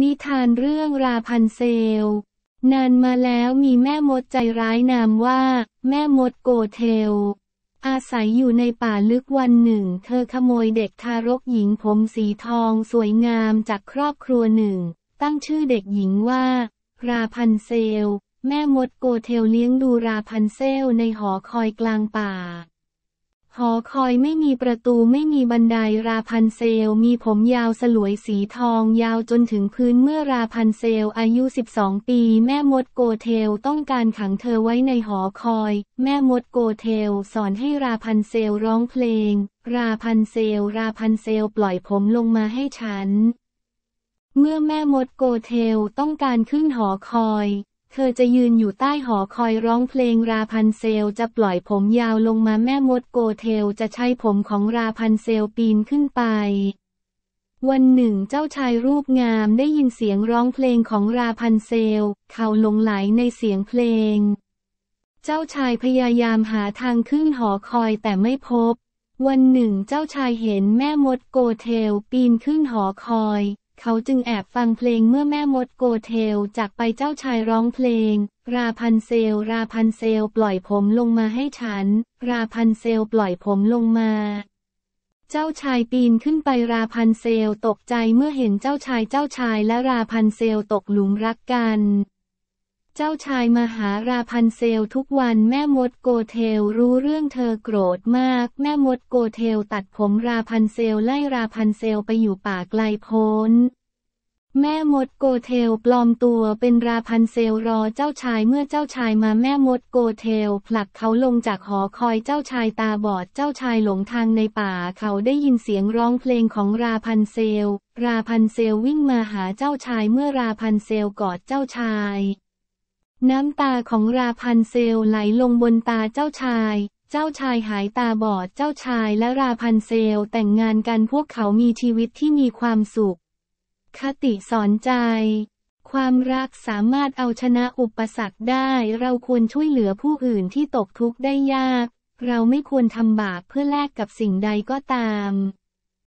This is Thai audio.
นิทานเรื่องราพันเซลนานมาแล้วมีแม่มดใจร้ายนามว่า แม่มดโกเทล อาศัยอยู่ในป่าลึกวันหนึ่ง เธอขโมยเด็กทารกหญิงผมสีทองสวยงามจากครอบครัวหนึ่ง ตั้งชื่อเด็กหญิงว่า ราพันเซลแม่มดโกเทลเลี้ยงดูราพันเซลในหอคอยกลางป่าหอคอยไม่มีประตูไม่มีบันไดราพันเซลมีผมยาวสลวยสีทองยาวจนถึงพื้นเมื่อราพันเซลอายุ12ปีแม่มดโกเทลต้องการขังเธอไว้ในหอคอยแม่มดโกเทลสอนให้ราพันเซลร้องเพลงราพันเซลราพันเซลปล่อยผมลงมาให้ฉันเมื่อแม่มดโกเทลต้องการขึ้นหอคอยเธอจะยืนอยู่ใต้หอคอยร้องเพลงราพันเซลจะปล่อยผมยาวลงมาแม่มดโกเทลจะใช้ผมของราพันเซลปีนขึ้นไป วันหนึ่งเจ้าชายรูปงามได้ยินเสียงร้องเพลงของราพันเซลเขาหลงไหลในเสียงเพลง เจ้าชายพยายามหาทางขึ้นหอคอยแต่ไม่พบ วันหนึ่งเจ้าชายเห็นแม่มดโกเทลปีนขึ้นหอคอยเขาจึงแอบฟังเพลงเมื่อแม่มดโกเทลจากไปเจ้าชายร้องเพลง ราพันเซลราพันเซลปล่อยผมลงมาให้ฉัน ราพันเซลปล่อยผมลงมา เจ้าชายปีนขึ้นไปราพันเซลตกใจเมื่อเห็นเจ้าชายเจ้าชายและราพันเซลตกหลุมรักกันเจ้าชายมหาราพันเซลทุกวันแม่มดโกเทลรู้เรื่องเธอโกรธมากแม่มดโกเทลตัดผมราพันเซลไล่ราพันเซลไปอยู่ป่าไกลโพ้น แม่มดโกเทลปลอมตัวเป็นราพันเซลรอเจ้าชายเมื่อเจ้าชายมาแม่มดโกเทลผลักเขาลงจากหอคอยเจ้าชายตาบอดเจ้าชายหลงทางในป่าเขาได้ยินเสียงร้องเพลงของราพันเซล ราพันเซลวิ่งมาหาเจ้าชายเมื่อราพันเซลกอดเจ้าชายน้ำตาของราพันเซลไหลลงบนตาเจ้าชาย เจ้าชายหายตาบอดเจ้าชายและราพันเซล แต่งงานกันพวกเขามีชีวิตที่มีความสุข คติสอนใจ ความรักสามารถเอาชนะอุปสรรคได้ เราควรช่วยเหลือผู้อื่นที่ตกทุกข์ได้ยาก เราไม่ควรทำบาปเพื่อแลกกับสิ่งใดก็ตาม